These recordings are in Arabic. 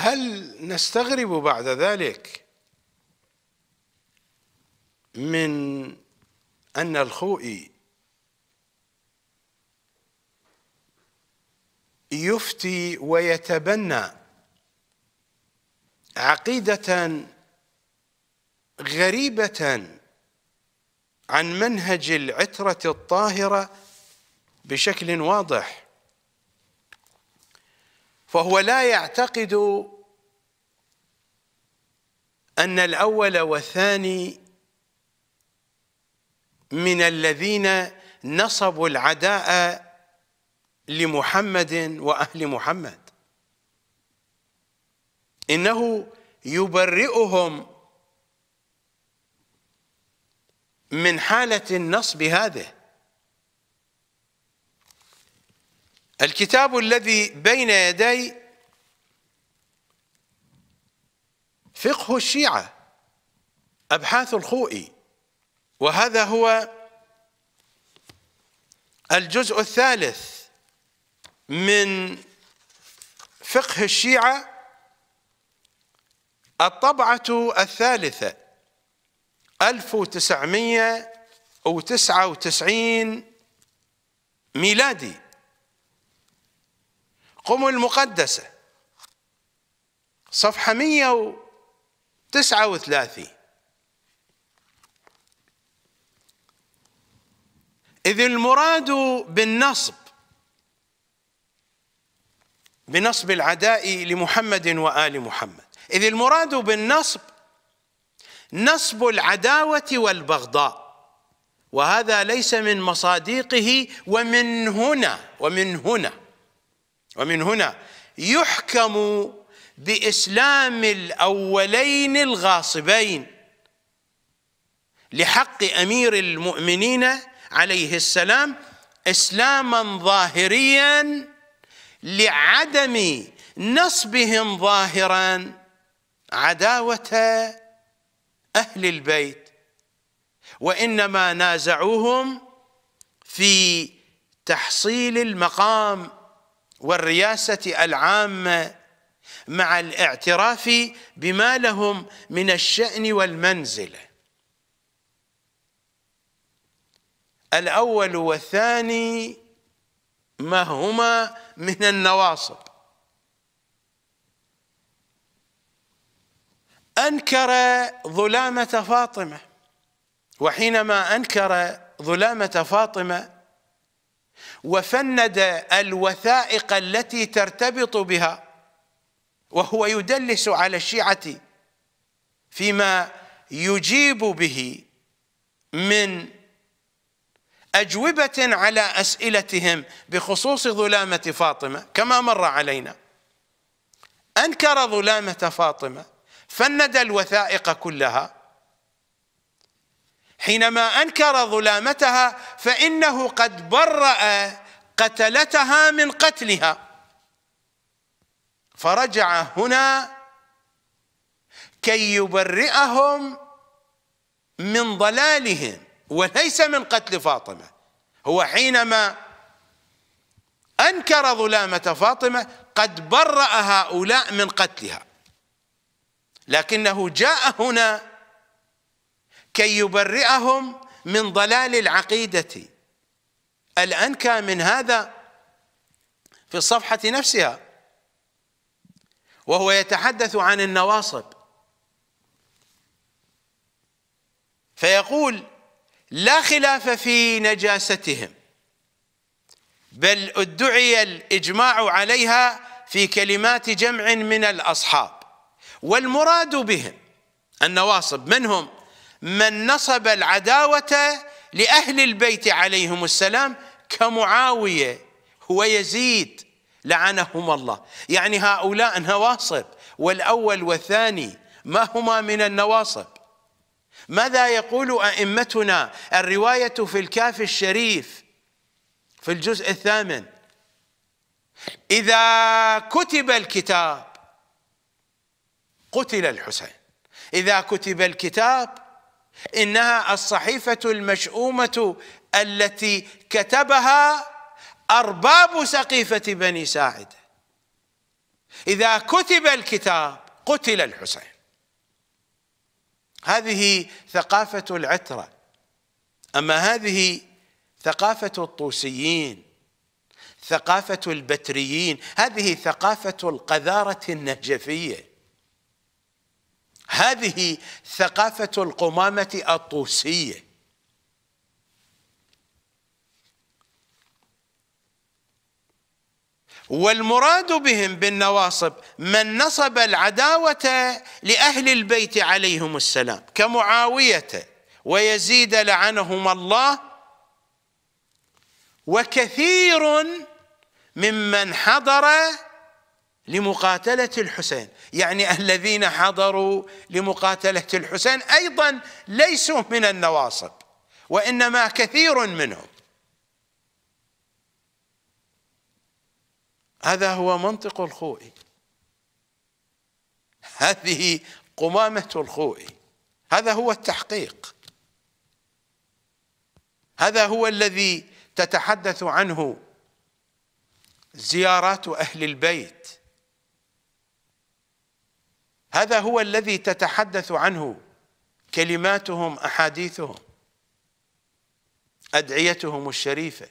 هل نستغرب بعد ذلك من أن الخوئي يفتي ويتبنى عقيدة غريبة عن منهج العترة الطاهرة بشكل واضح فهو لا يعتقد أن الأول والثاني من الذين نصبوا العداء لمحمد وأهل محمد إنه يبرئهم من حالة النصب هذه الكتاب الذي بين يدي فقه الشيعة أبحاث الخوئي وهذا هو الجزء الثالث من فقه الشيعة الطبعة الثالثة 1999 ميلادي قم المقدسة صفحة 139 إذ المراد بالنصب بنصب العداء لمحمد وآل محمد إذ المراد بالنصب نصب العداوة والبغضاء وهذا ليس من مصادقه ومن هنا ومن هنا ومن هنا يحكم باسلام الاولين الغاصبين لحق امير المؤمنين عليه السلام اسلاما ظاهريا لعدم نصبهم ظاهرا عداوه اهل البيت وانما نازعوهم في تحصيل المقام والرياسة العامة مع الاعتراف بما لهم من الشأن والمنزلة الأول والثاني ما هما من النواصب أنكر ظلامة فاطمة وحينما أنكر ظلامة فاطمة وفند الوثائق التي ترتبط بها وهو يدلس على الشيعة فيما يجيب به من أجوبة على أسئلتهم بخصوص ظلامة فاطمة كما مر علينا أنكر ظلامة فاطمة فند الوثائق كلها حينما انكر ظلامتها فانه قد برأ قتلتها من قتلها فرجع هنا كي يبرئهم من ضلالهم وليس من قتل فاطمه هو حينما انكر ظلامه فاطمه قد برأ هؤلاء من قتلها لكنه جاء هنا كي يبرئهم من ضلال العقيدة الأنكى من هذا في الصفحة نفسها وهو يتحدث عن النواصب فيقول لا خلاف في نجاستهم بل ادعي الإجماع عليها في كلمات جمع من الأصحاب والمراد بهم النواصب من هم من نصب العداوة لأهل البيت عليهم السلام كمعاوية ويزيد لعنهم الله يعني هؤلاء نواصب والأول والثاني ما هما من النواصب ماذا يقول أئمتنا الرواية في الكاف الشريف في الجزء الثامن إذا كتب الكتاب قتل الحسين إذا كتب الكتاب انها الصحيفه المشؤومه التي كتبها ارباب سقيفه بني ساعده اذا كتب الكتاب قتل الحسين هذه ثقافه العتره اما هذه ثقافه الطوسيين ثقافه البتريين هذه ثقافه القذاره النجفيه هذه ثقافة القمامة الطوسية والمراد بهم بالنواصب من نصب العداوة لأهل البيت عليهم السلام كمعاوية ويزيد لعنهما الله وكثير ممن حضر لمقاتلة الحسين يعني الذين حضروا لمقاتلة الحسين أيضا ليسوا من النواصب وإنما كثير منهم هذا هو منطق الخوئي هذه قمامة الخوئي هذا هو التحقيق هذا هو الذي تتحدث عنه زيارات أهل البيت هذا هو الذي تتحدث عنه كلماتهم احاديثهم ادعيتهم الشريفه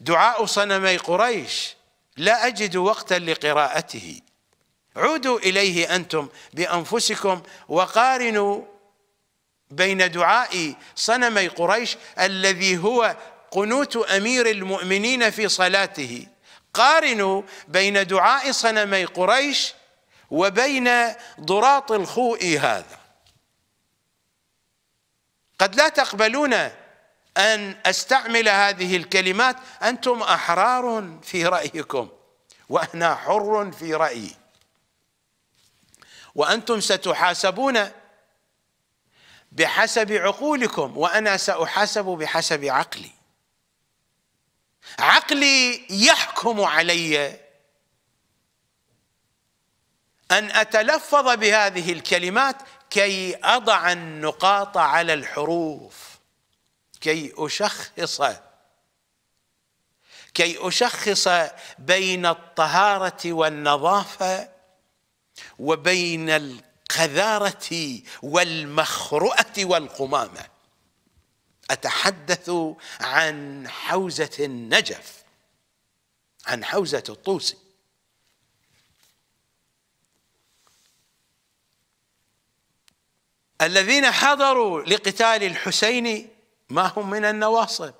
دعاء صنمي قريش لا اجد وقتا لقراءته عودوا اليه انتم بانفسكم وقارنوا بين دعاء صنمي قريش الذي هو قنوت امير المؤمنين في صلاته قارنوا بين دعاء صنمي قريش وبين ضراط الخوء هذا قد لا تقبلون ان استعمل هذه الكلمات انتم احرار في رايكم وانا حر في رايي وانتم ستحاسبون بحسب عقولكم وانا ساحاسب بحسب عقلي عقلي يحكم علي ان اتلفظ بهذه الكلمات كي اضع النقاط على الحروف كي اشخص كي اشخص بين الطهاره والنظافه وبين القذاره والمخرؤه والقمامه أتحدث عن حوزة النجف عن حوزة الطوسي الذين حضروا لقتال الحسين ما هم من النواصب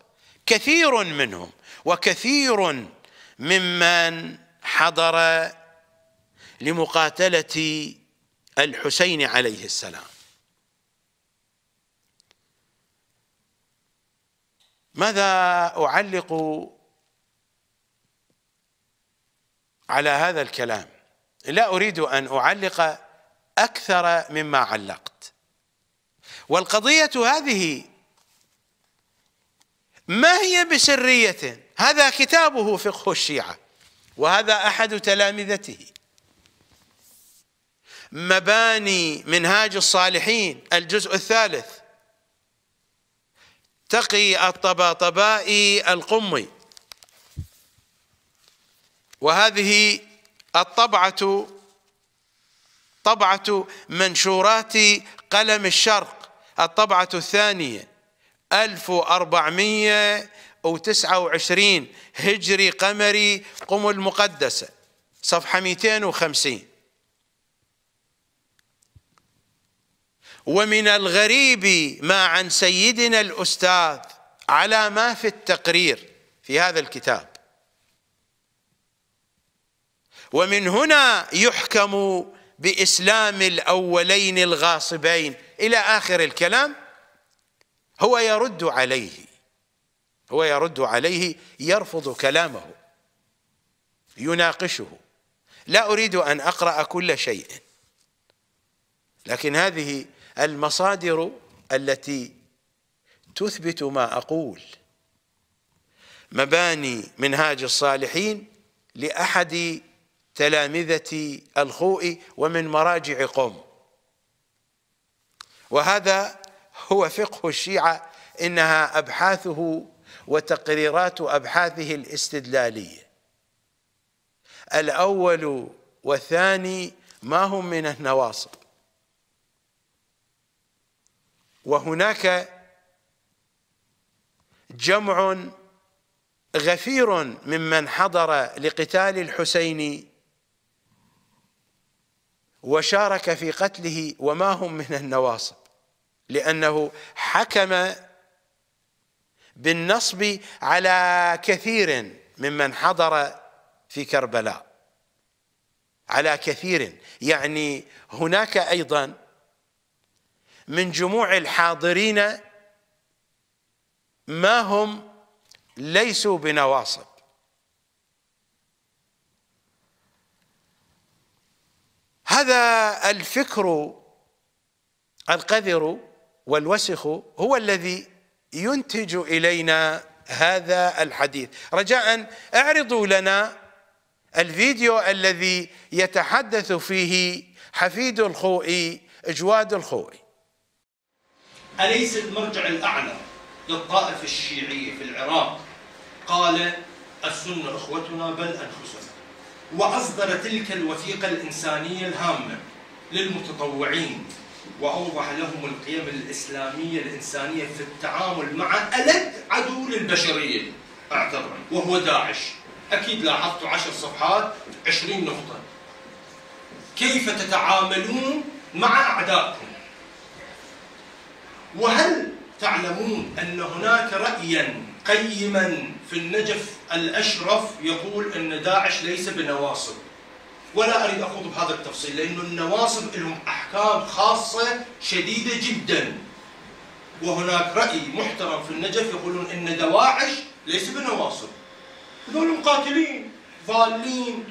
كثير منهم وكثير ممن حضر لمقاتلة الحسين عليه السلام ماذا أعلق على هذا الكلام لا أريد أن أعلق أكثر مما علقت والقضية هذه ما هي بسرية هذا كتابه فقه الشيعة وهذا أحد تلامذته مباني منهاج الصالحين الجزء الثالث تقي الطباطبائي القمي وهذه الطبعة طبعة منشورات قلم الشرق الطبعة الثانية 1429 هجري قمري قم المقدسة صفحة 250 ومن الغريب ما عن سيدنا الأستاذ على ما في التقرير في هذا الكتاب ومن هنا يحكم بإسلام الأولين الغاصبين إلى آخر الكلام هو يرد عليه هو يرد عليه يرفض كلامه يناقشه لا أريد أن أقرأ كل شيء لكن هذه المصادر التي تثبت ما أقول مباني منهاج الصالحين لأحد تلامذة الخوئي ومن مراجع قوم وهذا هو فقه الشيعة إنها أبحاثه وتقريرات أبحاثه الاستدلالية الأول والثاني ما هم من النواصب وهناك جمع غفير ممن حضر لقتال الحسين وشارك في قتله وما هم من النواصب لأنه حكم بالنصب على كثير ممن حضر في كربلاء على كثير يعني هناك أيضا من جموع الحاضرين ما هم ليسوا بنواصب هذا الفكر القذر والوسخ هو الذي ينتج الينا هذا الحديث رجاء اعرضوا لنا الفيديو الذي يتحدث فيه حفيد الخوئي جواد الخوئي أليس المرجع الأعلى للطائفة الشيعية في العراق قال السنة إخوتنا بل أنفسنا وأصدر تلك الوثيقة الإنسانية الهامة للمتطوعين وأوضح لهم القيم الإسلامية الإنسانية في التعامل مع ألد عدو للبشرية أعتبر وهو داعش أكيد لاحظتوا عشر صفحات عشرين نقطة كيف تتعاملون مع أعدائكم وهل تعلمون أن هناك رأيا قيما في النجف الأشرف يقول أن داعش ليس بنواصب ولا أريد أخوض بهذا التفصيل لأن النواصب لهم أحكام خاصة شديدة جدا وهناك رأي محترم في النجف يقولون أن دواعش ليس بنواصب هذول مقاتلين ضالين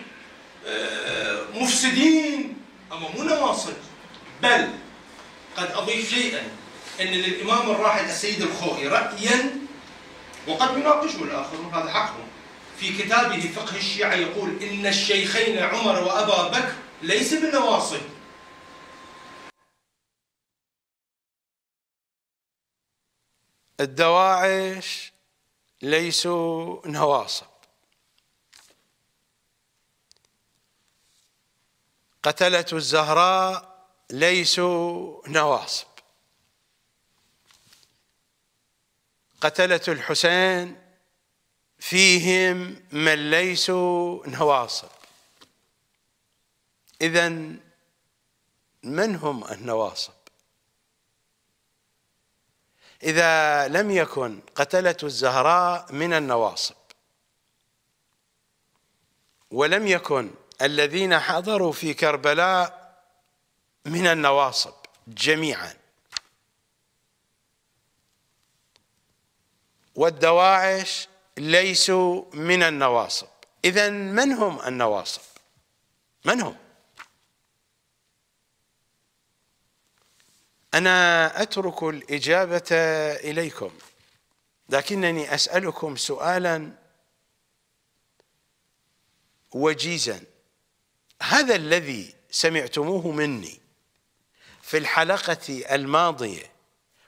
آه، مفسدين أما مو نواصب بل قد أضيف شيئا ان للامام الراحل السيد الخوئي رايا وقد يناقشه الاخرون هذا حقهم في كتابه فقه الشيعه يقول ان الشيخين عمر وابا بكر ليس بالنواصب الدواعش ليسوا نواصب قتلة الزهراء ليسوا نواصب قتلة الحسين فيهم من ليسوا نواصب إذا من هم النواصب إذا لم يكن قتلة الزهراء من النواصب ولم يكن الذين حضروا في كربلاء من النواصب جميعا والدواعش ليسوا من النواصب إذا من هم النواصب من هم أنا أترك الإجابة إليكم لكنني أسألكم سؤالا وجيزا هذا الذي سمعتموه مني في الحلقة الماضية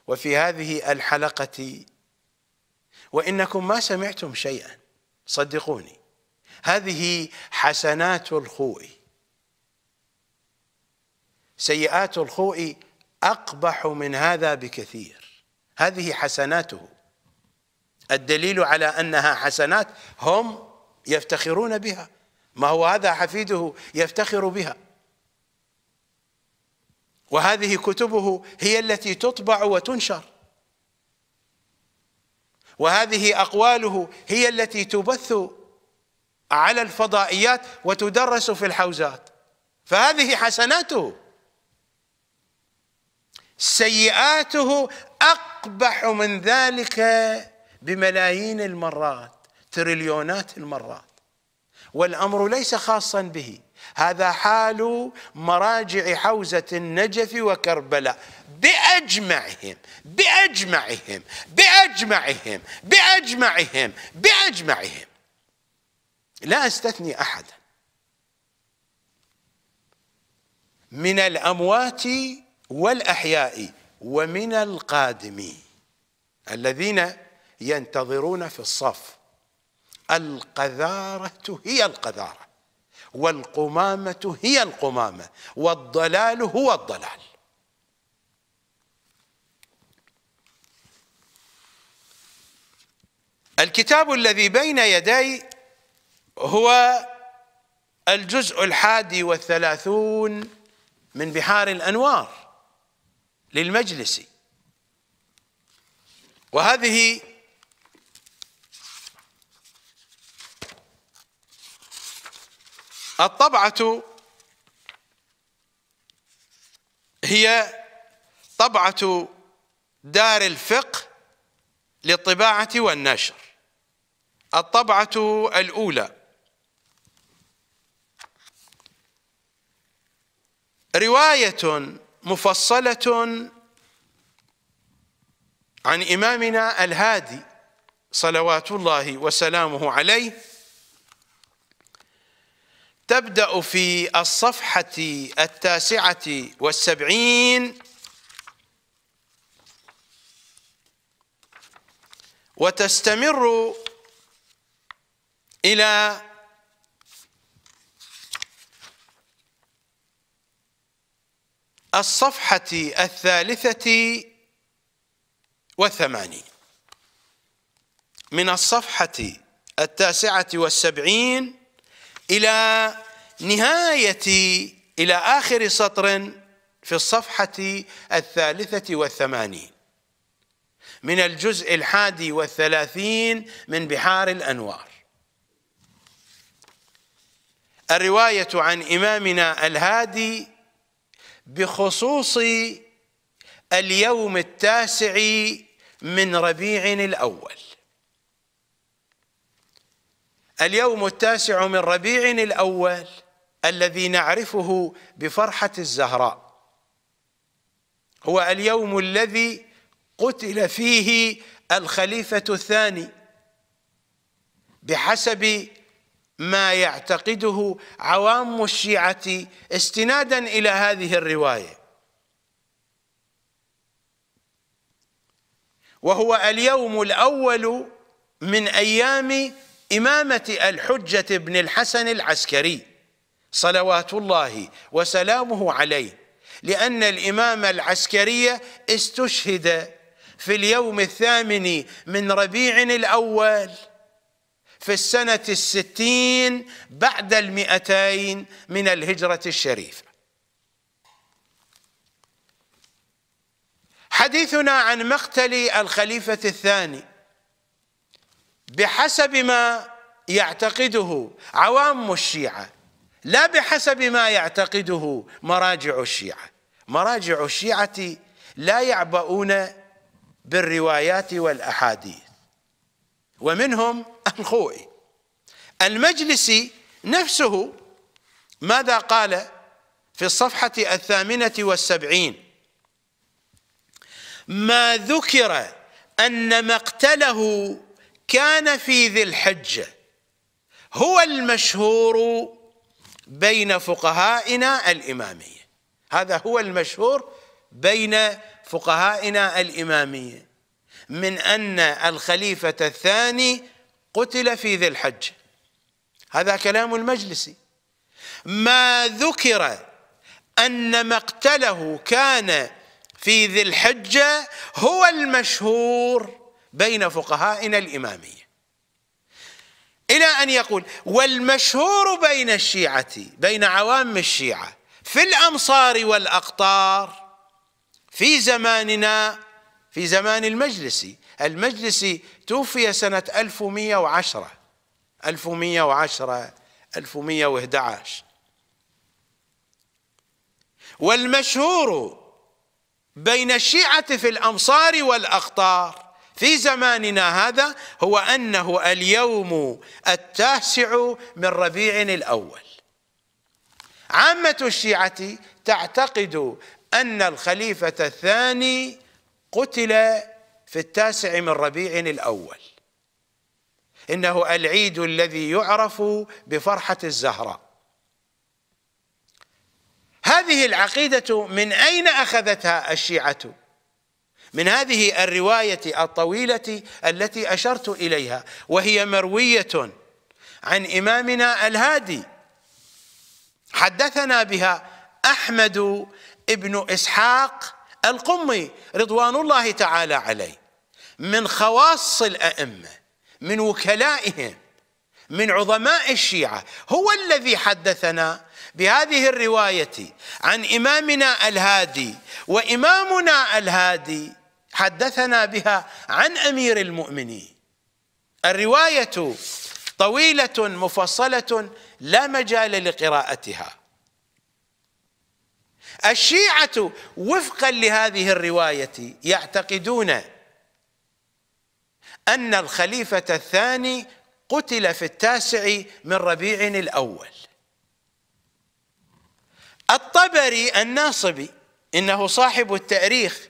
وفي هذه الحلقة وإنكم ما سمعتم شيئا صدقوني هذه حسنات الخوء سيئات الخوء أقبح من هذا بكثير هذه حسناته الدليل على أنها حسنات هم يفتخرون بها ما هو هذا حفيده يفتخر بها وهذه كتبه هي التي تطبع وتنشر وهذه أقواله هي التي تبث على الفضائيات وتدرس في الحوزات فهذه حسناته سيئاته أقبح من ذلك بملايين المرات تريليونات المرات والأمر ليس خاصا به هذا حال مراجع حوزة النجف وكربلاء بأجمعهم بأجمعهم بأجمعهم بأجمعهم بأجمعهم لا أستثني أحدا من الأموات والأحياء ومن القادمين الذين ينتظرون في الصف القذارة هي القذارة والقمامة هي القمامة والضلال هو الضلال الكتاب الذي بين يدي هو الجزء الحادي والثلاثون من بحار الأنوار للمجلس وهذه الطبعة هي طبعة دار الفقه للطباعة والنشر الطبعة الأولى رواية مفصلة عن إمامنا الهادي صلوات الله وسلامه عليه تبدأ في الصفحة التاسعة والسبعين وتستمر إلى الصفحة الثالثة والثمانين من الصفحة التاسعة والسبعين إلى نهايتي إلى آخر سطر في الصفحة الثالثة والثمانين من الجزء الحادي والثلاثين من بحار الأنوار الرواية عن إمامنا الهادي بخصوص اليوم التاسع من ربيع الأول اليوم التاسع من ربيع الأول الذي نعرفه بفرحة الزهراء هو اليوم الذي قتل فيه الخليفة الثاني بحسب ما يعتقده عوام الشيعة استنادا إلى هذه الرواية وهو اليوم الأول من أيام إمامة الحجة بن الحسن العسكري صلوات الله وسلامه عليه لأن الإمام العسكرية استشهد في اليوم الثامن من ربيع الأول في السنة الستين بعد المئتين من الهجرة الشريفة حديثنا عن مقتل الخليفة الثاني بحسب ما يعتقده عوام الشيعة لا بحسب ما يعتقده مراجع الشيعة مراجع الشيعة لا يعبؤون بالروايات والأحاديث ومنهم الخوئي المجلسي نفسه ماذا قال في الصفحة الثامنة والسبعين ما ذكر أن مقتله كان في ذي الحجة هو المشهور بين فقهائنا الإمامية هذا هو المشهور بين فقهائنا الإمامية من أن الخليفة الثاني قتل في ذي الحجة هذا كلام المجلسي ما ذكر أن مقتله كان في ذي الحجة هو المشهور بين فقهائنا الإمامية إلى أن يقول والمشهور بين الشيعة بين عوام الشيعة في الأمصار والأقطار في زماننا في زمان المجلسي المجلسي توفي سنة 1110 1110 1111 والمشهور بين الشيعة في الأمصار والأقطار في زماننا هذا هو أنه اليوم التاسع من ربيع الأول عامة الشيعة تعتقد أن الخليفة الثاني قتل في التاسع من ربيع الأول إنه العيد الذي يعرف بفرحة الزهراء هذه العقيدة من أين أخذتها الشيعة؟ من هذه الرواية الطويلة التي أشرت إليها وهي مروية عن إمامنا الهادي حدثنا بها أحمد ابن إسحاق القمي رضوان الله تعالى عليه من خواص الأئمة من وكلائهم من عظماء الشيعة هو الذي حدثنا بهذه الرواية عن إمامنا الهادي وإمامنا الهادي حدثنا بها عن امير المؤمنين الروايه طويله مفصله لا مجال لقراءتها الشيعه وفقا لهذه الروايه يعتقدون ان الخليفه الثاني قتل في التاسع من ربيع الاول الطبري الناصبي انه صاحب التاريخ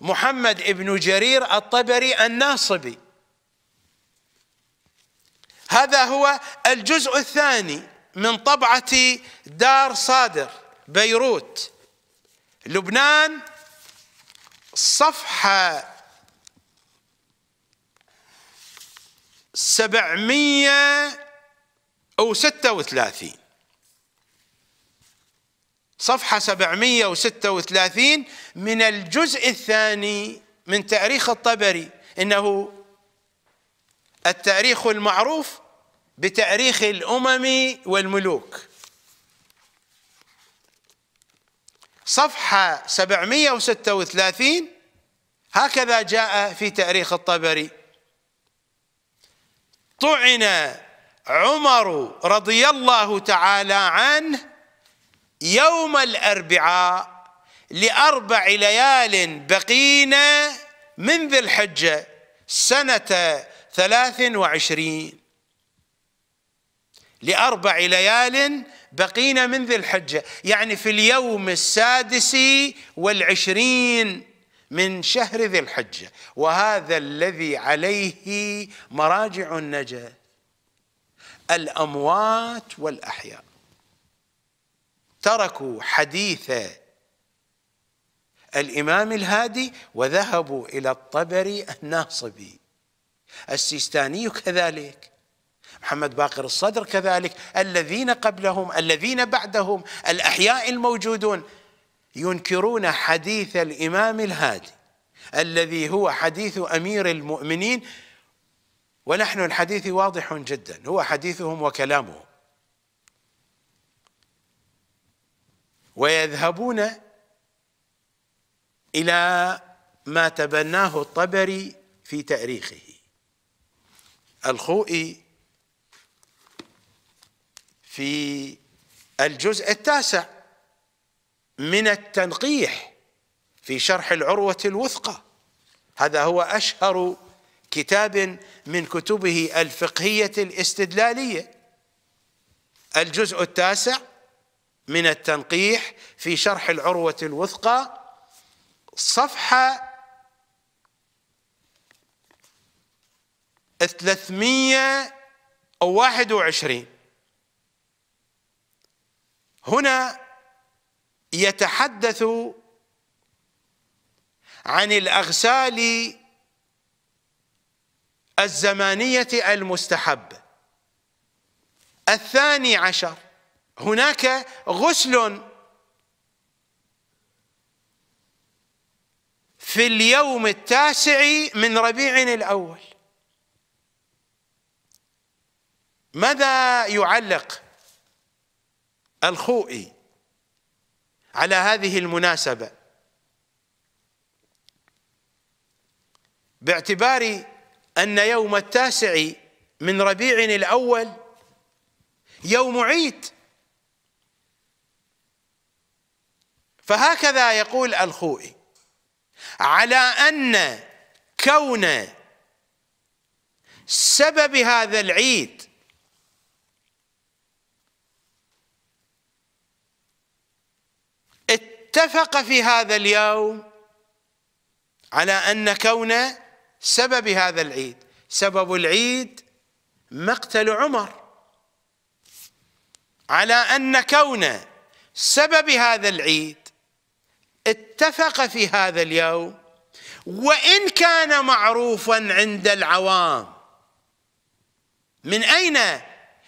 محمد ابن جرير الطبري الناصبي هذا هو الجزء الثاني من طبعة دار صادر بيروت لبنان صفحة سبعمية أو ستة وثلاثين صفحة 736 من الجزء الثاني من تاريخ الطبري إنه التاريخ المعروف بتاريخ الأمم والملوك صفحة 736 هكذا جاء في تاريخ الطبري طعن عمر رضي الله تعالى عنه يوم الأربعاء لأربع ليال بقينا من ذي الحجة سنة ثلاث وعشرين لأربع ليال بقينا من ذي الحجة يعني في اليوم السادس والعشرين من شهر ذي الحجة وهذا الذي عليه مراجع النجاة الأموات والأحياء تركوا حديث الإمام الهادي وذهبوا إلى الطبري الناصبي السيستاني كذلك محمد باقر الصدر كذلك الذين قبلهم الذين بعدهم الأحياء الموجودون ينكرون حديث الإمام الهادي الذي هو حديث أمير المؤمنين ونحن الحديث واضح جدا هو حديثهم وكلامهم ويذهبون إلى ما تبناه الطبري في تأريخه الخوئي في الجزء التاسع من التنقيح في شرح العروة الوثقى هذا هو أشهر كتاب من كتبه الفقهية الاستدلالية الجزء التاسع من التنقيح في شرح العروة الوثقى صفحة 321 هنا يتحدث عن الأغسال الزمانية المستحبة الثاني عشر هناك غسل في اليوم التاسع من ربيع الاول ماذا يعلق الخوئي على هذه المناسبه باعتبار ان يوم التاسع من ربيع الاول يوم عيد فهكذا يقول الخوئي على ان كون سبب هذا العيد اتفق في هذا اليوم على ان كون سبب هذا العيد سبب العيد مقتل عمر على ان كون سبب هذا العيد اتفق في هذا اليوم وان كان معروفا عند العوام من اين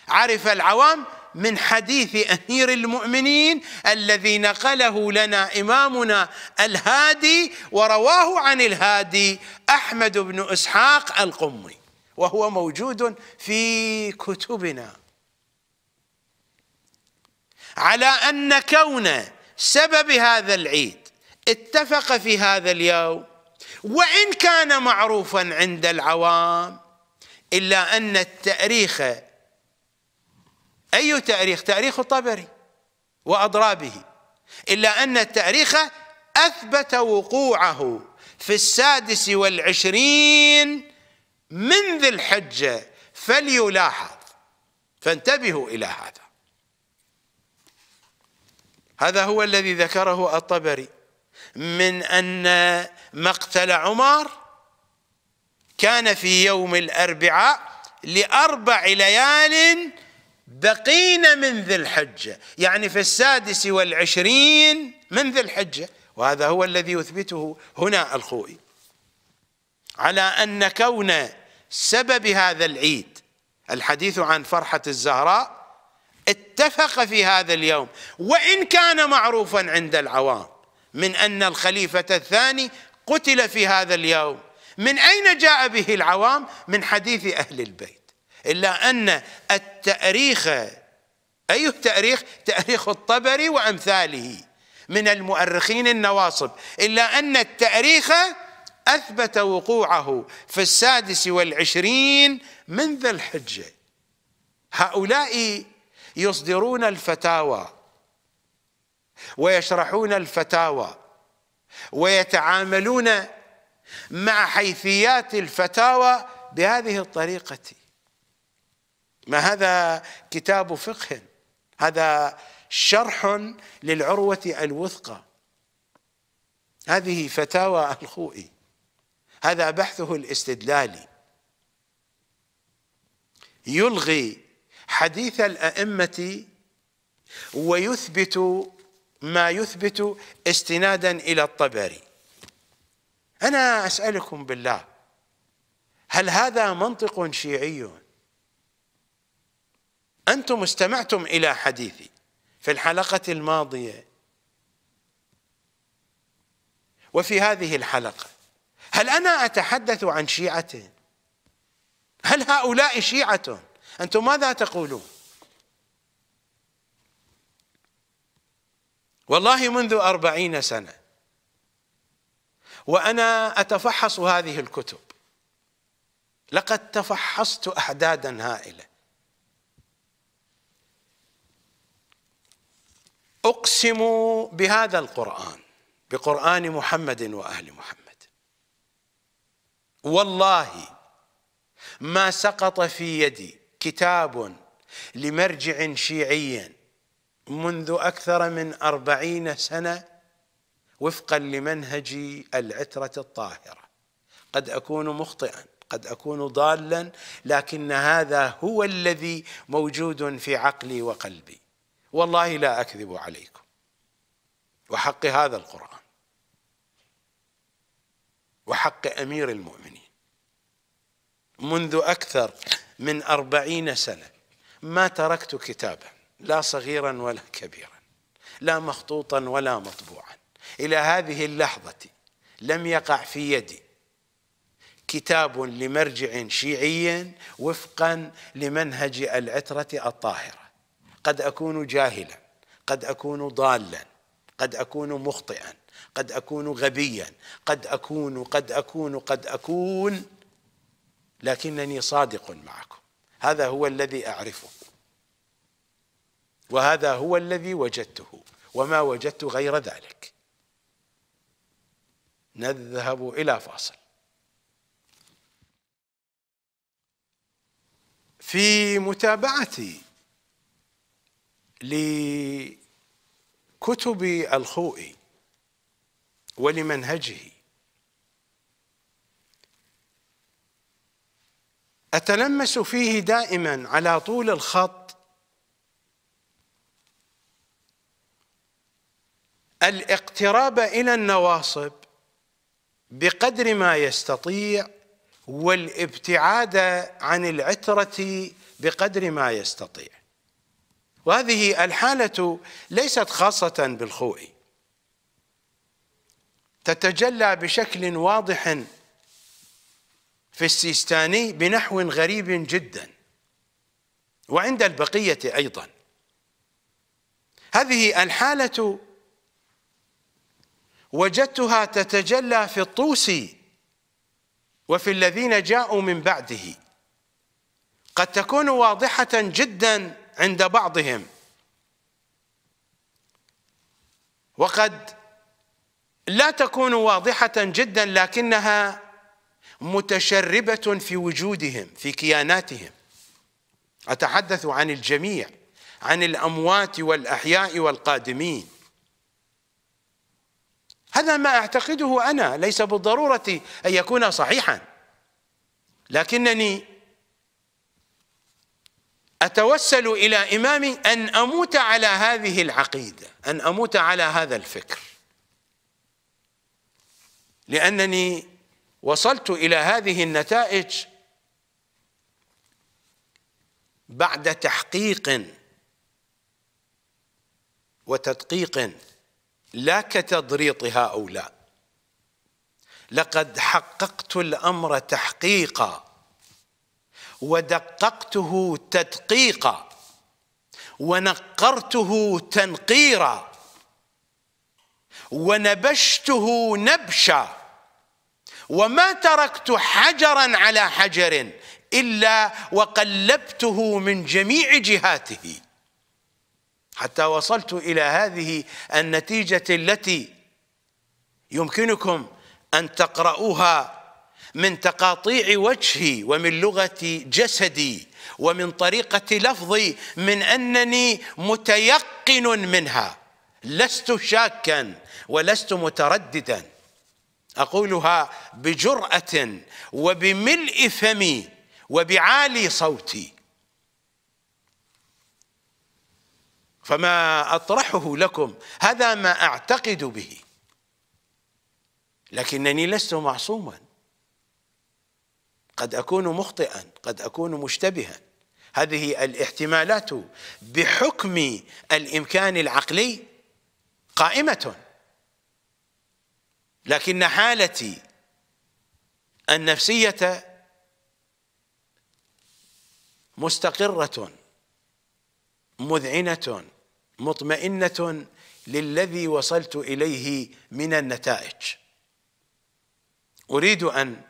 عرف العوام من حديث امير المؤمنين الذي نقله لنا امامنا الهادي ورواه عن الهادي احمد بن اسحاق القمي وهو موجود في كتبنا على ان كون سبب هذا العيد اتفق في هذا اليوم وان كان معروفا عند العوام الا ان التاريخ اي تاريخ تاريخ طبري واضرابه الا ان التاريخ اثبت وقوعه في السادس والعشرين من ذي الحجه فليلاحظ فانتبهوا الى هذا هذا هو الذي ذكره الطبري من أن مقتل عمر كان في يوم الأربعاء لأربع ليال بقين من ذي الحجة يعني في السادس والعشرين من ذي الحجة وهذا هو الذي يثبته هنا الخوئي على أن كون سبب هذا العيد الحديث عن فرحة الزهراء اتفق في هذا اليوم وإن كان معروفا عند العوام من أن الخليفة الثاني قتل في هذا اليوم من أين جاء به العوام من حديث أهل البيت إلا أن التأريخ أي أيوه التأريخ تأريخ الطبري وأمثاله من المؤرخين النواصب إلا أن التأريخ أثبت وقوعه في السادس والعشرين من ذا الحجة هؤلاء يصدرون الفتاوى ويشرحون الفتاوى ويتعاملون مع حيثيات الفتاوى بهذه الطريقة ما هذا كتاب فقه هذا شرح للعروة الوثقى هذه فتاوى الخوئي هذا بحثه الاستدلالي يلغي حديث الأئمة ويثبت ما يثبت استنادا إلى الطبري أنا أسألكم بالله هل هذا منطق شيعي أنتم استمعتم إلى حديثي في الحلقة الماضية وفي هذه الحلقة هل أنا أتحدث عن شيعة هل هؤلاء شيعة أنتم ماذا تقولون والله منذ أربعين سنة وأنا أتفحص هذه الكتب لقد تفحصت أحدادا هائلة أقسم بهذا القرآن بقرآن محمد وأهل محمد والله ما سقط في يدي كتاب لمرجع شيعي منذ أكثر من أربعين سنة وفقا لمنهج العترة الطاهرة قد أكون مخطئا قد أكون ضالا لكن هذا هو الذي موجود في عقلي وقلبي والله لا أكذب عليكم وحق هذا القرآن وحق أمير المؤمنين منذ أكثر من أربعين سنة ما تركت كتاباً لا صغيرا ولا كبيرا لا مخطوطا ولا مطبوعا إلى هذه اللحظة لم يقع في يدي كتاب لمرجع شيعي وفقا لمنهج العترة الطاهرة قد أكون جاهلا قد أكون ضالا قد أكون مخطئا قد أكون غبيا قد أكون قد أكون قد أكون لكنني صادق معكم هذا هو الذي أعرفه وهذا هو الذي وجدته وما وجدت غير ذلك نذهب إلى فاصل في متابعتي لكتب الخوئي ولمنهجه أتلمس فيه دائما على طول الخط الاقتراب إلى النواصب بقدر ما يستطيع والابتعاد عن العترة بقدر ما يستطيع وهذه الحالة ليست خاصة بالخوئي تتجلى بشكل واضح في السيستاني بنحو غريب جدا وعند البقية أيضا هذه الحالة وجدتها تتجلى في الطوسي وفي الذين جاءوا من بعده قد تكون واضحة جدا عند بعضهم وقد لا تكون واضحة جدا لكنها متشربة في وجودهم في كياناتهم أتحدث عن الجميع عن الأموات والأحياء والقادمين هذا ما أعتقده أنا ليس بالضرورة أن يكون صحيحا لكنني أتوسل إلى إمامي أن أموت على هذه العقيدة أن أموت على هذا الفكر لأنني وصلت إلى هذه النتائج بعد تحقيق وتدقيق لا كتضريط هؤلاء لقد حققت الامر تحقيقا ودققته تدقيقا ونقرته تنقيرا ونبشته نبشا وما تركت حجرا على حجر الا وقلبته من جميع جهاته حتى وصلت إلى هذه النتيجة التي يمكنكم أن تقرؤوها من تقاطيع وجهي ومن لغة جسدي ومن طريقة لفظي من أنني متيقن منها لست شاكا ولست مترددا أقولها بجرأة وبملء فمي وبعالي صوتي فما أطرحه لكم هذا ما أعتقد به لكنني لست معصوما قد أكون مخطئا قد أكون مشتبها هذه الاحتمالات بحكم الإمكان العقلي قائمة لكن حالتي النفسية مستقرة مذعنة مطمئنة للذي وصلت إليه من النتائج أريد أن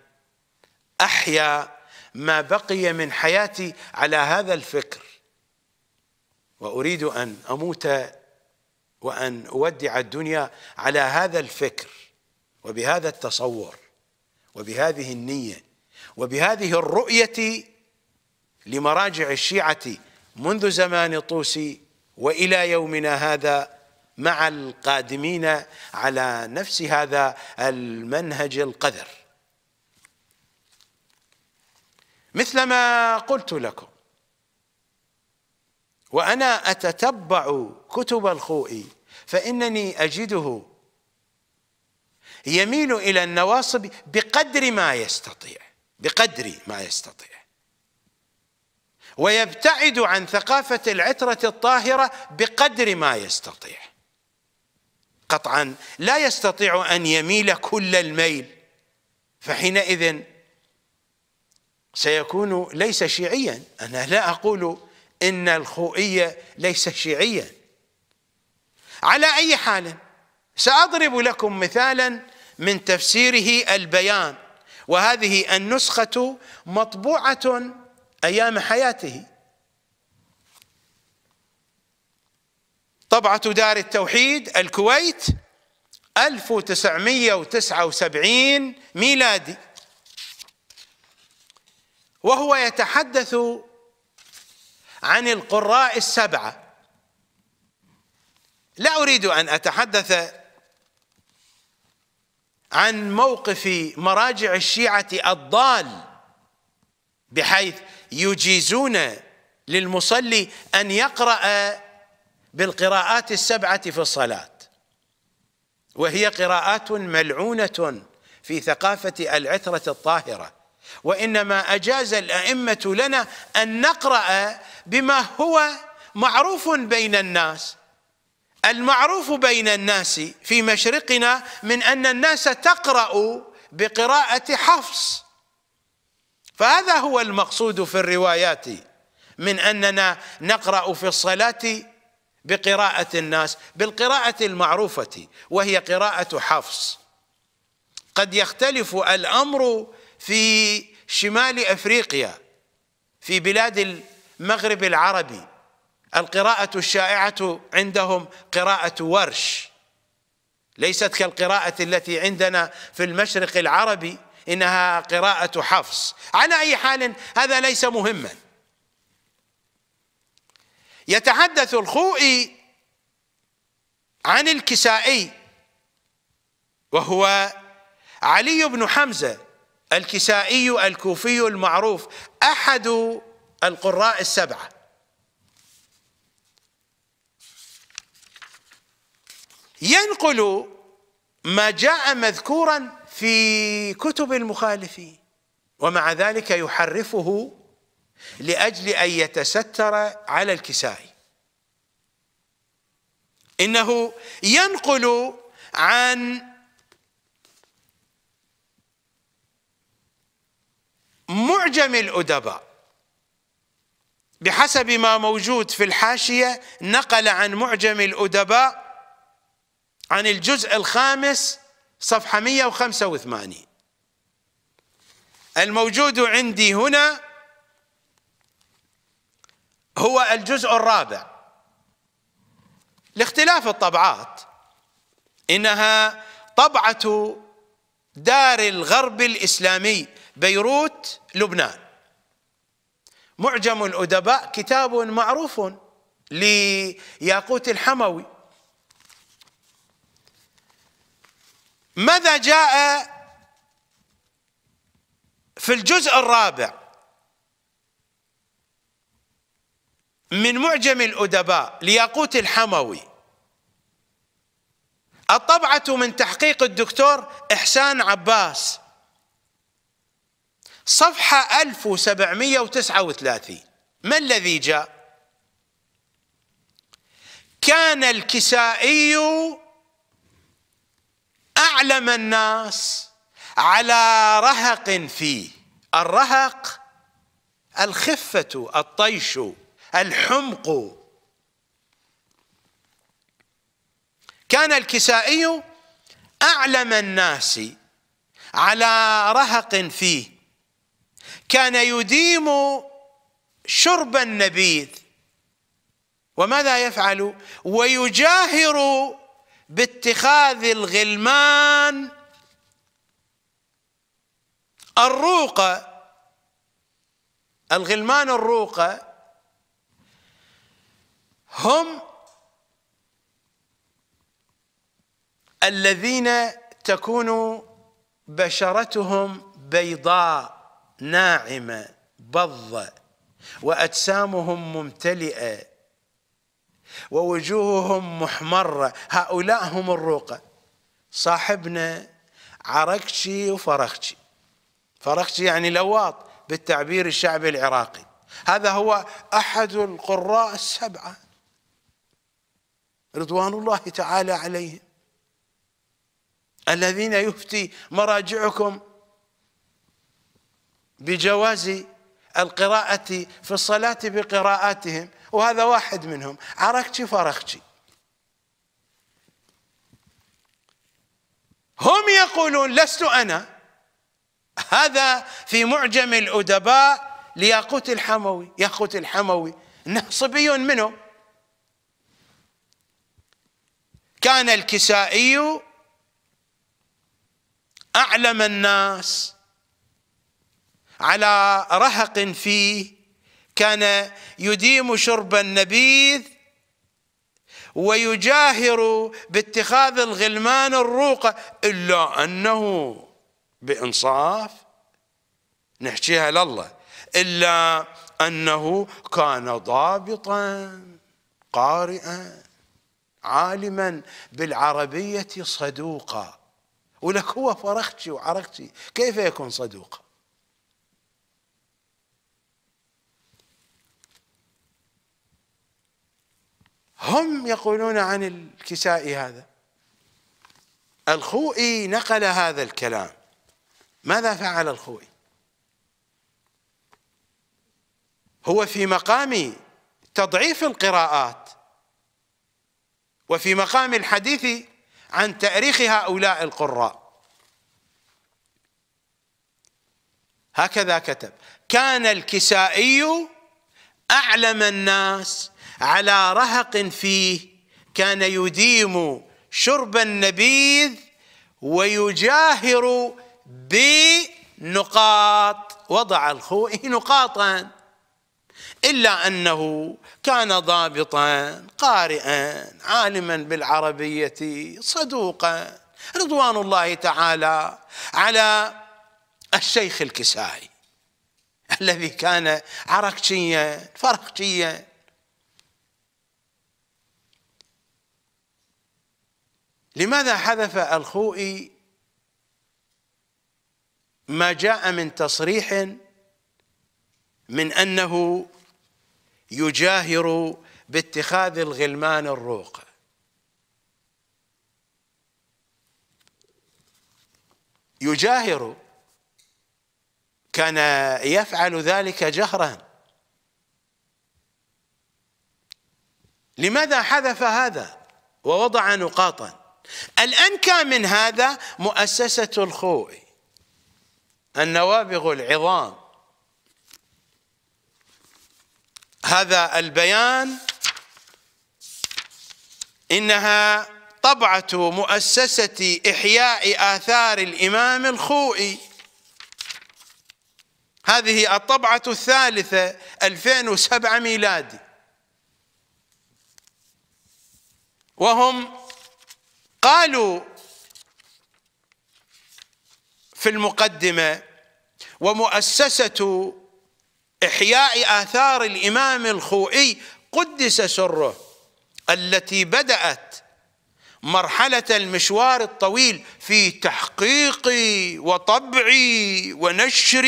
أحيا ما بقي من حياتي على هذا الفكر وأريد أن أموت وأن أودع الدنيا على هذا الفكر وبهذا التصور وبهذه النية وبهذه الرؤية لمراجع الشيعة منذ زمان طوسي والى يومنا هذا مع القادمين على نفس هذا المنهج القذر مثل ما قلت لكم وانا اتتبع كتب الخوئي فانني اجده يميل الى النواصب بقدر ما يستطيع بقدر ما يستطيع ويبتعد عن ثقافة العترة الطاهرة بقدر ما يستطيع قطعا لا يستطيع أن يميل كل الميل فحينئذ سيكون ليس شيعيا أنا لا أقول إن الخوئية ليس شيعيا على أي حال سأضرب لكم مثالا من تفسيره البيان وهذه النسخة مطبوعة أيام حياته طبعة دار التوحيد الكويت 1979 ميلادي وهو يتحدث عن القراء السبعة لا أريد أن أتحدث عن موقف مراجع الشيعة الضال بحيث يجيزون للمصلي أن يقرأ بالقراءات السبعة في الصلاة وهي قراءات ملعونة في ثقافة العثره الطاهرة وإنما أجاز الأئمة لنا أن نقرأ بما هو معروف بين الناس المعروف بين الناس في مشرقنا من أن الناس تقرأ بقراءة حفص فهذا هو المقصود في الروايات من اننا نقرا في الصلاه بقراءه الناس بالقراءه المعروفه وهي قراءه حفص قد يختلف الامر في شمال افريقيا في بلاد المغرب العربي القراءه الشائعه عندهم قراءه ورش ليست كالقراءه التي عندنا في المشرق العربي إنها قراءة حفص على أي حال هذا ليس مهما يتحدث الخوئي عن الكسائي وهو علي بن حمزة الكسائي الكوفي المعروف أحد القراء السبعة ينقل ما جاء مذكورا في كتب المخالفين ومع ذلك يحرفه لأجل أن يتستر على الكسائي إنه ينقل عن معجم الأدباء بحسب ما موجود في الحاشية نقل عن معجم الأدباء عن الجزء الخامس صفحة 185 الموجود عندي هنا هو الجزء الرابع لاختلاف الطبعات إنها طبعة دار الغرب الإسلامي بيروت لبنان معجم الأدباء كتاب معروف لياقوت الحموي ماذا جاء في الجزء الرابع من معجم الأدباء لياقوت الحموي الطبعة من تحقيق الدكتور إحسان عباس صفحة 1739 ما الذي جاء؟ كان الكسائي أعلم الناس على رهق فيه الرهق الخفة الطيش الحمق كان الكسائي أعلم الناس على رهق فيه كان يديم شرب النبيذ وماذا يفعل ويجاهر باتخاذ الغلمان الروقة الغلمان الروقة هم الذين تكون بشرتهم بيضاء ناعمة بضة وأجسامهم ممتلئة ووجوههم محمرة هؤلاء هم الروقة صاحبنا عرقشي وفرخشي فرخشي يعني لواط بالتعبير الشعبي العراقي هذا هو أحد القراء السبعة رضوان الله تعالى عليهم الذين يفتي مراجعكم بجواز القراءة في الصلاة بقراءاتهم وهذا واحد منهم عركتي فرختي هم يقولون لست أنا هذا في معجم الأدباء لياقوت الحموي ياقوت الحموي صبي منه كان الكسائي أعلم الناس على رهق فيه كان يديم شرب النبيذ ويجاهر باتخاذ الغلمان الروقة إلا أنه بإنصاف نحكيها لله إلا أنه كان ضابطا قارئا عالما بالعربية صدوقا ولك هو فرختي وعرقتي كيف يكون صدوقا هم يقولون عن الكسائي هذا الخوئي نقل هذا الكلام ماذا فعل الخوئي هو في مقام تضعيف القراءات وفي مقام الحديث عن تأريخ هؤلاء القراء هكذا كتب كان الكسائي أعلم الناس على رهق فيه كان يديم شرب النبيذ ويجاهر بنقاط وضع الخوئ نقاطا إلا أنه كان ضابطا قارئا عالما بالعربية صدوقا رضوان الله تعالى على الشيخ الكسائي الذي كان عرقشيا فرقشيا لماذا حذف الخوئي ما جاء من تصريح من أنه يجاهر باتخاذ الغلمان الروق يجاهر كان يفعل ذلك جهرا لماذا حذف هذا ووضع نقاطا الأنكى من هذا مؤسسة الخوئي النوابغ العظام هذا البيان إنها طبعة مؤسسة إحياء آثار الإمام الخوئي هذه الطبعة الثالثة 2007 ميلادي وهم قالوا في المقدمه ومؤسسه احياء اثار الامام الخوئي قدس سره التي بدات مرحله المشوار الطويل في تحقيق وطبع ونشر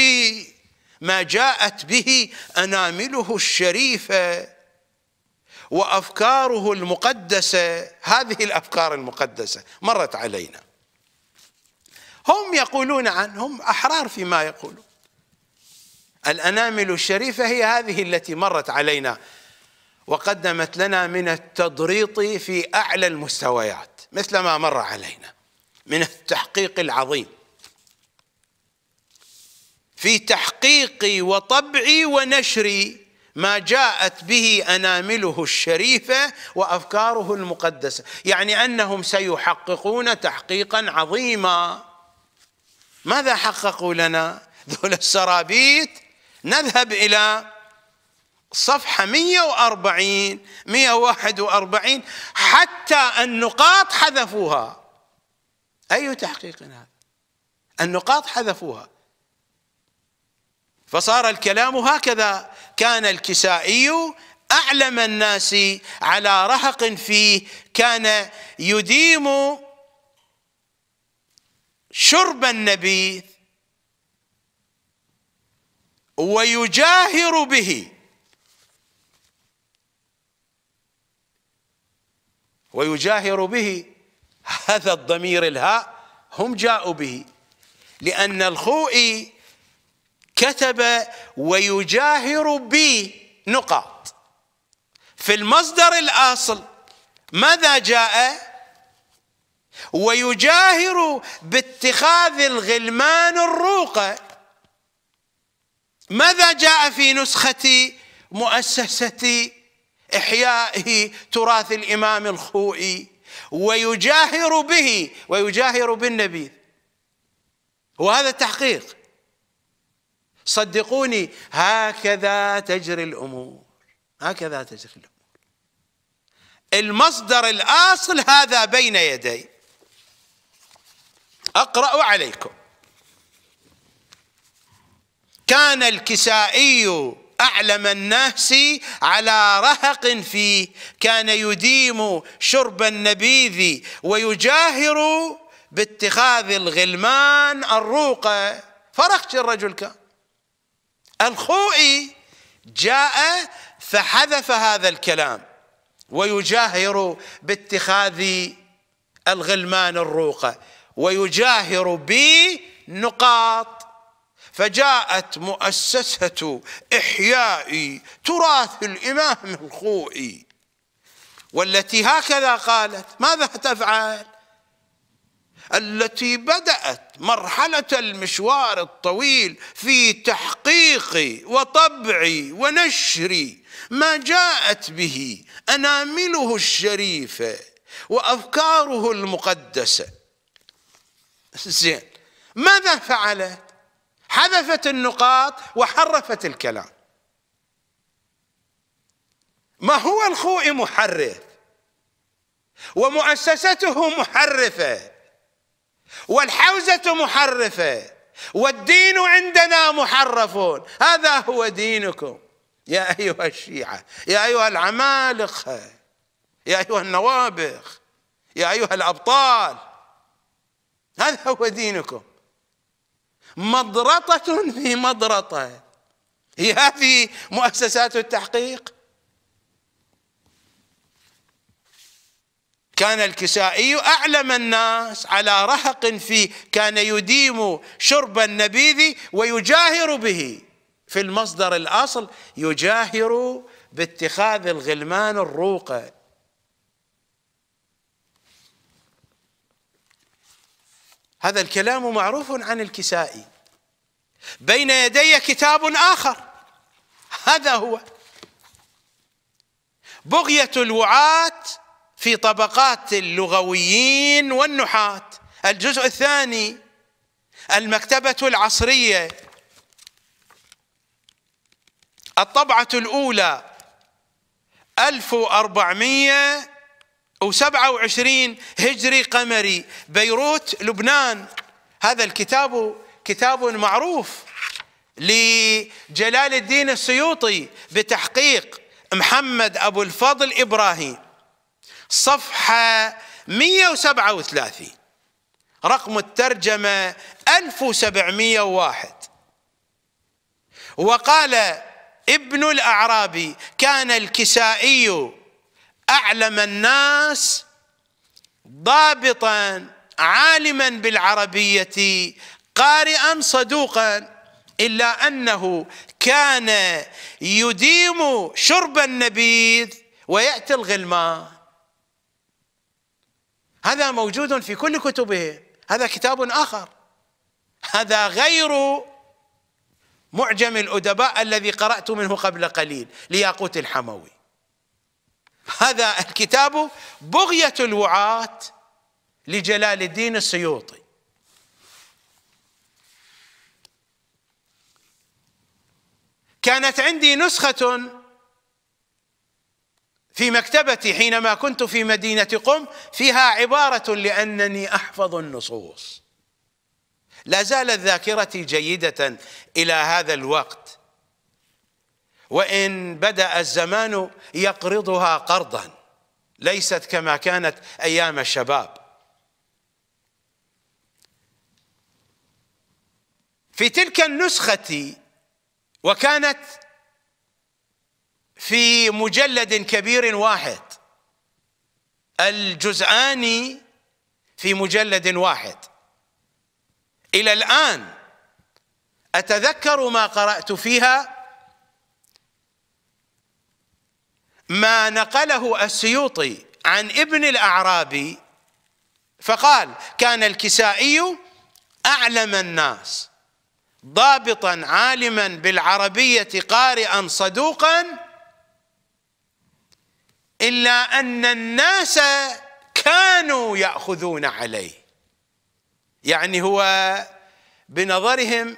ما جاءت به انامله الشريفه وافكاره المقدسه هذه الافكار المقدسه مرت علينا هم يقولون عنهم احرار فيما يقولون الانامل الشريفه هي هذه التي مرت علينا وقدمت لنا من التضريط في اعلى المستويات مثل ما مر علينا من التحقيق العظيم في تحقيقي وطبعي ونشري ما جاءت به انامله الشريفه وافكاره المقدسه، يعني انهم سيحققون تحقيقا عظيما. ماذا حققوا لنا؟ ذول السرابيت نذهب الى صفحه 140 141 حتى النقاط حذفوها. اي تحقيق هذا؟ النقاط حذفوها. فصار الكلام هكذا كان الكسائي أعلم الناس على رهق فيه كان يديم شرب النبيذ ويجاهر به ويجاهر به هذا الضمير الهاء هم جاءوا به لأن الخوئي كتب ويجاهر نقاط في المصدر الأصل ماذا جاء ويجاهر باتخاذ الغلمان الروقة ماذا جاء في نسخة مؤسسة إحياء تراث الإمام الخوئي ويجاهر به ويجاهر بالنبي وهذا تحقيق صدقوني هكذا تجري الامور هكذا تجري الامور المصدر الاصل هذا بين يدي اقرا عليكم كان الكسائي أعلم الناس على رهق فيه كان يديم شرب النبيذ ويجاهر باتخاذ الغلمان الروقة فرقت الرجل كان الخوئي جاء فحذف هذا الكلام ويجاهر باتخاذ الغلمان الروقه ويجاهر بنقاط فجاءت مؤسسه احياء تراث الامام الخوئي والتي هكذا قالت ماذا تفعل التي بدأت مرحلة المشوار الطويل في تحقيق وطبع ونشر ما جاءت به أنامله الشريفة وأفكاره المقدسة زين ماذا فعلت حذفت النقاط وحرفت الكلام ما هو الخوئي محرف ومؤسسته محرفه والحوزة محرفة والدين عندنا محرف هذا هو دينكم يا أيها الشيعة يا أيها العمالقة يا أيها النوابغ يا أيها الأبطال هذا هو دينكم مضرطة في مضرطة هي هذه مؤسسات التحقيق كان الكسائي أعلم الناس على رهق فيه كان يديم شرب النبيذ ويجاهر به في المصدر الأصل يجاهر باتخاذ الغلمان الروقة هذا الكلام معروف عن الكسائي بين يدي كتاب آخر هذا هو بغية الوعاة في طبقات اللغويين والنحاة الجزء الثاني المكتبة العصرية الطبعة الأولى 1427 هجري قمري بيروت لبنان هذا الكتاب كتاب معروف لجلال الدين السيوطي بتحقيق محمد أبو الفضل إبراهيم صفحة 137 رقم الترجمة 1701 وقال ابن الأعرابي كان الكسائي أعلم الناس ضابطا عالما بالعربية قارئا صدوقا إلا أنه كان يديم شرب النبيذ ويأتي الغلمان هذا موجود في كل كتبه هذا كتاب آخر هذا غير معجم الأدباء الذي قرأت منه قبل قليل لياقوت الحموي هذا الكتاب بغية الوعاة لجلال الدين السيوطي كانت عندي نسخة في مكتبتي حينما كنت في مدينة قم فيها عبارة لأنني أحفظ النصوص لا زالت ذاكرتي جيدة إلى هذا الوقت وإن بدأ الزمان يقرضها قرضا ليست كما كانت أيام الشباب في تلك النسخة وكانت في مجلد كبير واحد الجزءان في مجلد واحد إلى الآن أتذكر ما قرأت فيها ما نقله السيوطي عن ابن الأعرابي فقال كان الكسائي أعلم الناس ضابطا عالما بالعربية قارئا صدوقا الا ان الناس كانوا ياخذون عليه يعني هو بنظرهم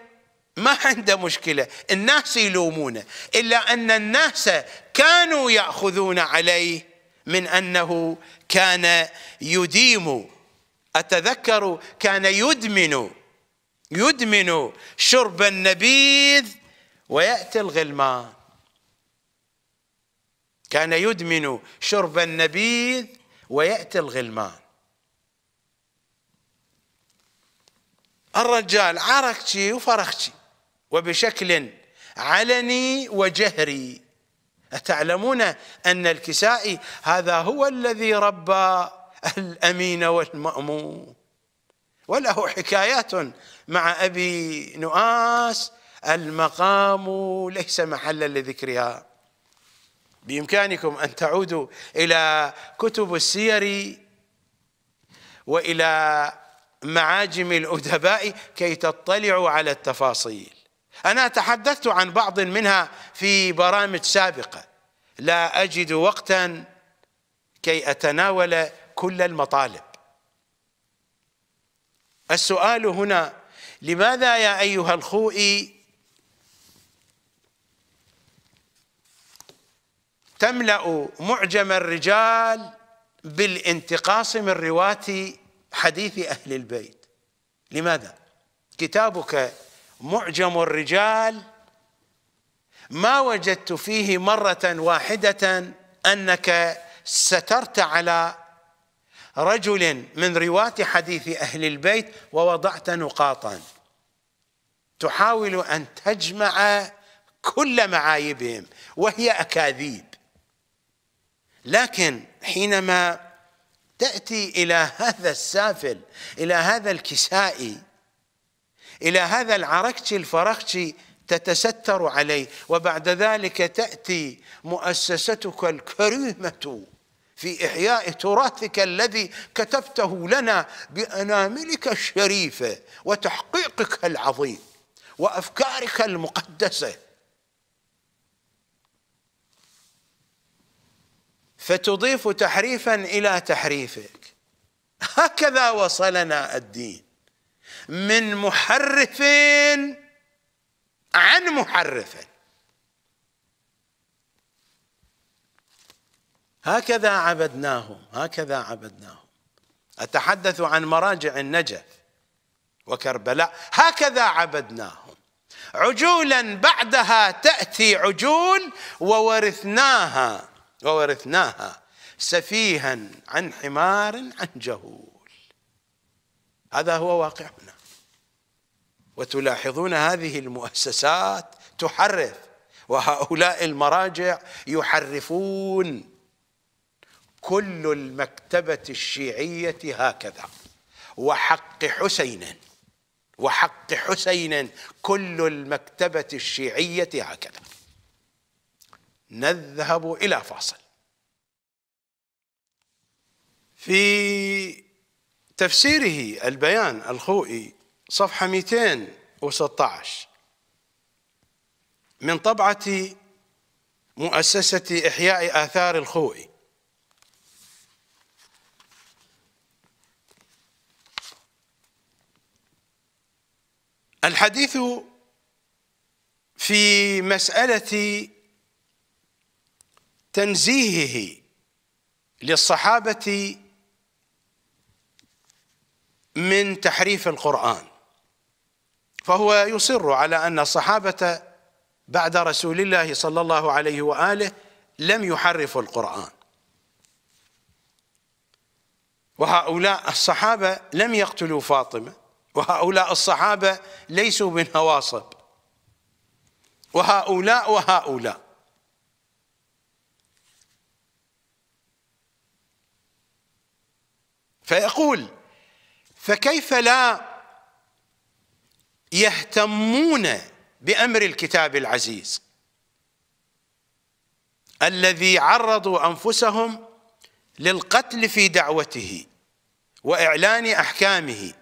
ما عنده مشكله الناس يلومونه الا ان الناس كانوا ياخذون عليه من انه كان يديم اتذكر كان يدمن يدمن شرب النبيذ وياتي الغلمان كان يدمن شرب النبيذ ويأتي الغلمان الرجال عركتي وفرخشي وبشكل علني وجهري أتعلمون أن الكسائي هذا هو الذي ربى الأمين والمأمون وله حكايات مع أبي نؤاس المقام ليس محلا لذكرها بإمكانكم أن تعودوا إلى كتب السير وإلى معاجم الأدباء كي تطلعوا على التفاصيل أنا تحدثت عن بعض منها في برامج سابقة لا أجد وقتا كي أتناول كل المطالب السؤال هنا لماذا يا أيها الخوئي تملأ معجم الرجال بالانتقاص من رواة حديث أهل البيت لماذا؟ كتابك معجم الرجال ما وجدت فيه مرة واحدة أنك سترت على رجل من رواة حديث أهل البيت ووضعت نقاطا تحاول أن تجمع كل معايبهم وهي أكاذيب لكن حينما تأتي إلى هذا السافل إلى هذا الكسائي إلى هذا العركشي الفرخشي تتستر عليه وبعد ذلك تأتي مؤسستك الكريمة في إحياء تراثك الذي كتبته لنا بأناملك الشريفة وتحقيقك العظيم وأفكارك المقدسة فتضيف تحريفا الى تحريفك هكذا وصلنا الدين من محرف عن محرف هكذا عبدناهم هكذا عبدناهم أتحدث عن مراجع النجف وكربلاء هكذا عبدناهم عجولا بعدها تأتي عجول وورثناها وورثناها سفيها عن حمار عن جهول هذا هو واقعنا وتلاحظون هذه المؤسسات تحرف وهؤلاء المراجع يحرفون كل المكتبة الشيعية هكذا وحق حسين وحق حسين كل المكتبة الشيعية هكذا نذهب الى فاصل في تفسيره البيان الخوئي صفحه 216 من طبعه مؤسسه احياء اثار الخوئي الحديث في مساله تنزيهه للصحابة من تحريف القرآن فهو يصر على أن الصحابة بعد رسول الله صلى الله عليه وآله لم يحرفوا القرآن وهؤلاء الصحابة لم يقتلوا فاطمة وهؤلاء الصحابة ليسوا من هواصب وهؤلاء وهؤلاء فيقول فكيف لا يهتمون بامر الكتاب العزيز الذي عرضوا انفسهم للقتل في دعوته واعلان احكامه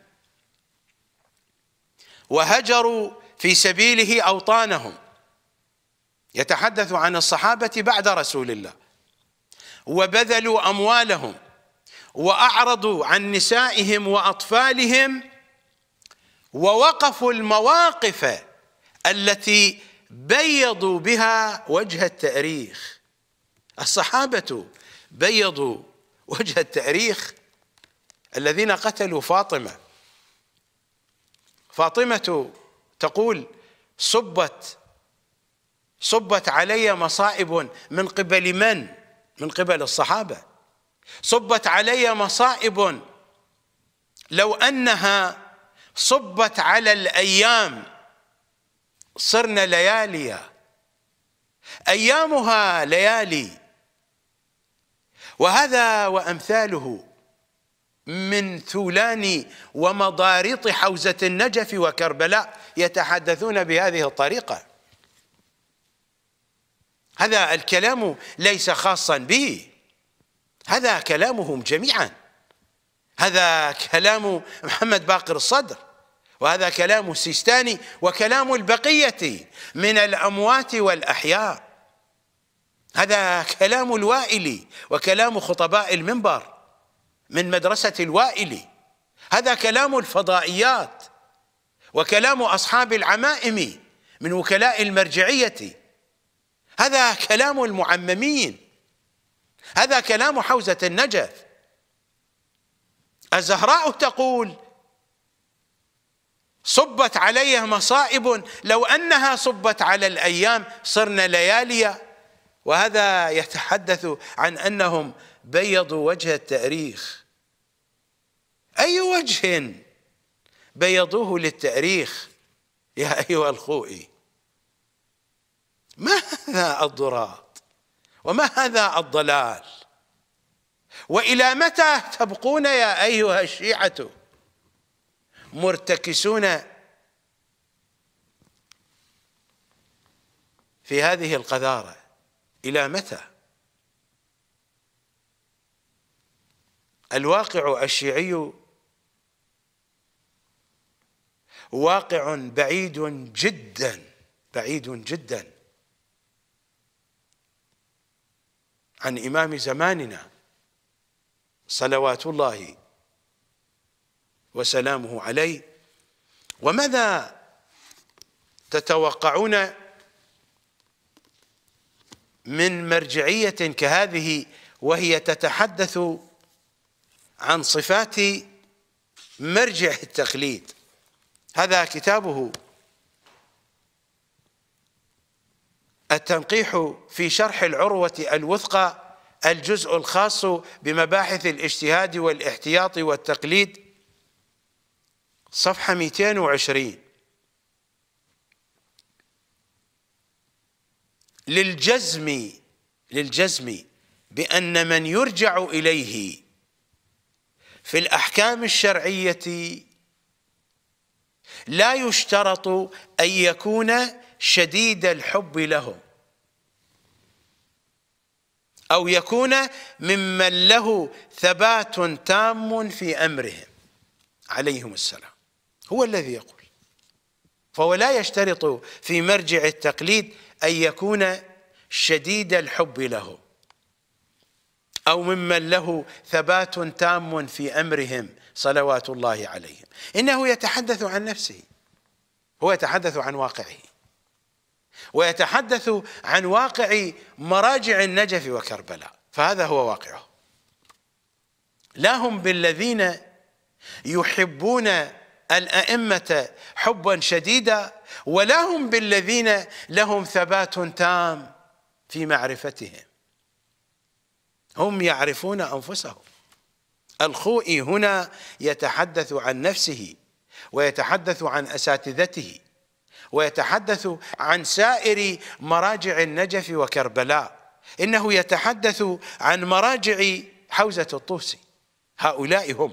وهجروا في سبيله اوطانهم يتحدث عن الصحابه بعد رسول الله وبذلوا اموالهم واعرضوا عن نسائهم واطفالهم ووقفوا المواقف التي بيضوا بها وجه التاريخ الصحابه بيضوا وجه التاريخ الذين قتلوا فاطمه فاطمه تقول صبت صبت علي مصائب من قبل من من قبل الصحابه صبت علي مصائب لو انها صبت على الايام صرنا لياليا ايامها ليالي وهذا وامثاله من ثولان ومضاريط حوزه النجف وكربلاء يتحدثون بهذه الطريقه هذا الكلام ليس خاصا به هذا كلامهم جميعا هذا كلام محمد باقر الصدر وهذا كلام السيستاني وكلام البقية من الأموات والأحياء هذا كلام الوائلي وكلام خطباء المنبر من مدرسة الوائلي هذا كلام الفضائيات وكلام أصحاب العمائم من وكلاء المرجعية هذا كلام المعممين هذا كلام حوزة النجف الزهراء تقول صبت عليه مصائب لو أنها صبت على الأيام صرنا لياليا وهذا يتحدث عن أنهم بيضوا وجه التاريخ أي وجه بيضوه للتاريخ يا أيها الخوئي ماذا الضراء وما هذا الضلال والى متى تبقون يا ايها الشيعه مرتكسون في هذه القذاره الى متى الواقع الشيعي واقع بعيد جدا بعيد جدا عن إمام زماننا صلوات الله وسلامه عليه وماذا تتوقعون من مرجعية كهذه وهي تتحدث عن صفات مرجع التقليد هذا كتابه التنقيح في شرح العروة الوثقى الجزء الخاص بمباحث الاجتهاد والاحتياط والتقليد صفحة 220 للجزم للجزم بأن من يرجع إليه في الأحكام الشرعية لا يشترط أن يكون شديد الحب لهم أو يكون ممن له ثبات تام في أمرهم عليهم السلام هو الذي يقول فهو لا يشترط في مرجع التقليد أن يكون شديد الحب له أو ممن له ثبات تام في أمرهم صلوات الله عليهم إنه يتحدث عن نفسه هو يتحدث عن واقعه ويتحدث عن واقع مراجع النجف وكربلاء فهذا هو واقعه لا هم بالذين يحبون الأئمة حبا شديدا ولا هم بالذين لهم ثبات تام في معرفتهم هم يعرفون أنفسهم الخوئي هنا يتحدث عن نفسه ويتحدث عن أساتذته ويتحدث عن سائر مراجع النجف وكربلاء انه يتحدث عن مراجع حوزه الطوسي هؤلاء هم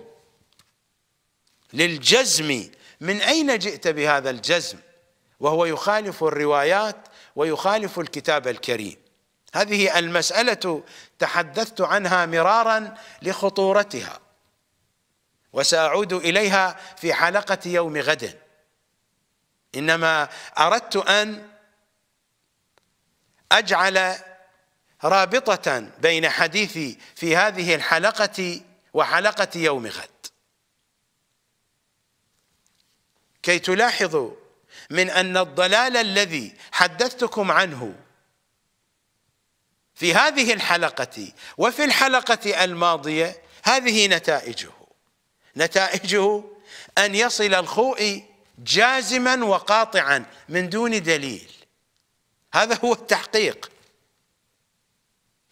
للجزم من اين جئت بهذا الجزم وهو يخالف الروايات ويخالف الكتاب الكريم هذه المساله تحدثت عنها مرارا لخطورتها وساعود اليها في حلقه يوم غد إنما أردت أن أجعل رابطة بين حديثي في هذه الحلقة وحلقة يوم غد كي تلاحظوا من أن الضلال الذي حدثتكم عنه في هذه الحلقة وفي الحلقة الماضية هذه نتائجه نتائجه أن يصل الخوئي جازما وقاطعا من دون دليل هذا هو التحقيق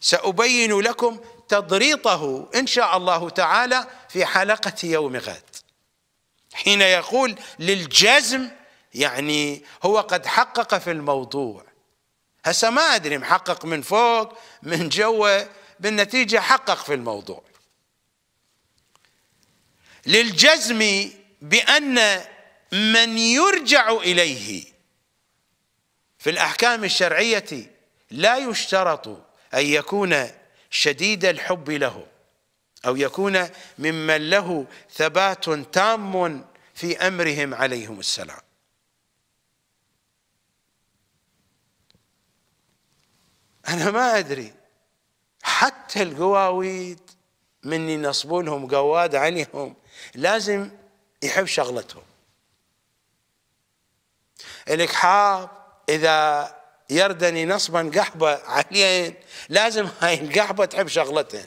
سأبين لكم تضريطه إن شاء الله تعالى في حلقة يوم غد حين يقول للجزم يعني هو قد حقق في الموضوع هسه ما أدري محقق من فوق من جوه بالنتيجة حقق في الموضوع للجزم بأن من يرجع إليه في الأحكام الشرعية لا يشترط أن يكون شديد الحب له أو يكون ممن له ثبات تام في أمرهم عليهم السلام أنا ما أدري حتى القواويد من ينصبوا لهم قواد عليهم لازم يحب شغلتهم الكحاب إذا يردني نصبا قحبة عليين لازم هاي القحبة تحب شغلتين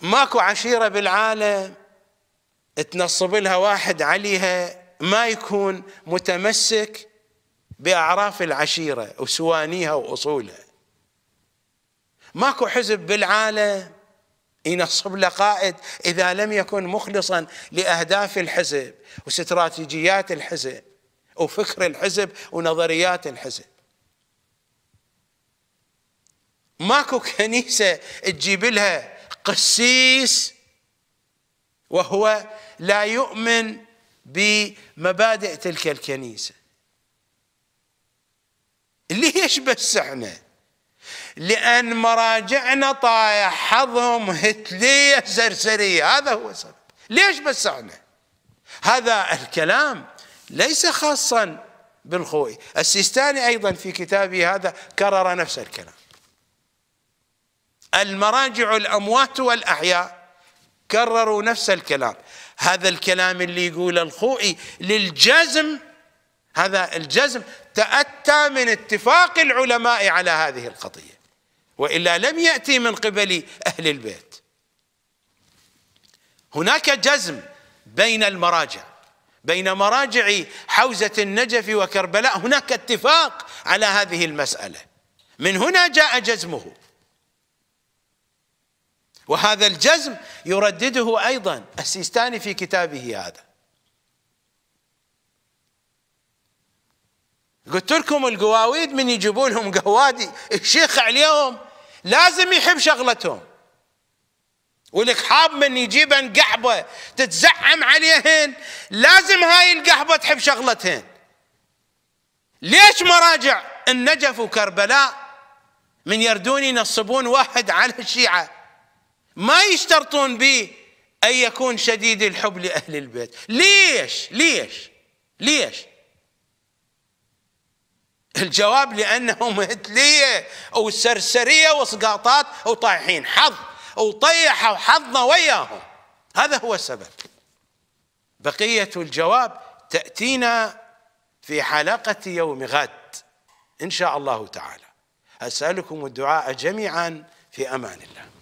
ماكو عشيرة بالعالم تنصب لها واحد عليها ما يكون متمسك بأعراف العشيرة وسوانيها وأصولها ماكو حزب بالعالم ينصب له قائد إذا لم يكن مخلصا لأهداف الحزب واستراتيجيات الحزب وفكر الحزب ونظريات الحزب ماكو كنيسة تجيب لها قسيس وهو لا يؤمن بمبادئ تلك الكنيسة ليش بس احنا لأن مراجعنا طايح حظهم هتلية سرسرية هذا هو السبب ليش بس احنا هذا الكلام ليس خاصا بالخوئي السيستاني أيضا في كتابه هذا كرر نفس الكلام المراجع الأموات والأحياء كرروا نفس الكلام هذا الكلام اللي يقول الخوئي للجزم هذا الجزم تأتى من اتفاق العلماء على هذه القضية وإلا لم يأتي من قبل أهل البيت هناك جزم بين المراجع بين مراجع حوزة النجف وكربلاء هناك اتفاق على هذه المسألة من هنا جاء جزمه وهذا الجزم يردده أيضا السيستاني في كتابه هذا قلت لكم القواويد من يجيبوا لهم قوادي الشيخ عليهم لازم يحب شغلتهم والكحاب من يجيبن قحبة تتزعم عليهن لازم هاي القحبة تحب شغلتهن ليش مراجع النجف وكربلاء من يردون ينصبون واحد على الشيعة ما يشترطون به أن يكون شديد الحب لأهل البيت ليش ليش ليش الجواب لأنهم هتلية أو سرسرية وسقاطات وطايحين حظ وطيحوا حظنا وياهم هذا هو السبب بقية الجواب تأتينا في حلقة يوم غد إن شاء الله تعالى أسألكم الدعاء جميعا في أمان الله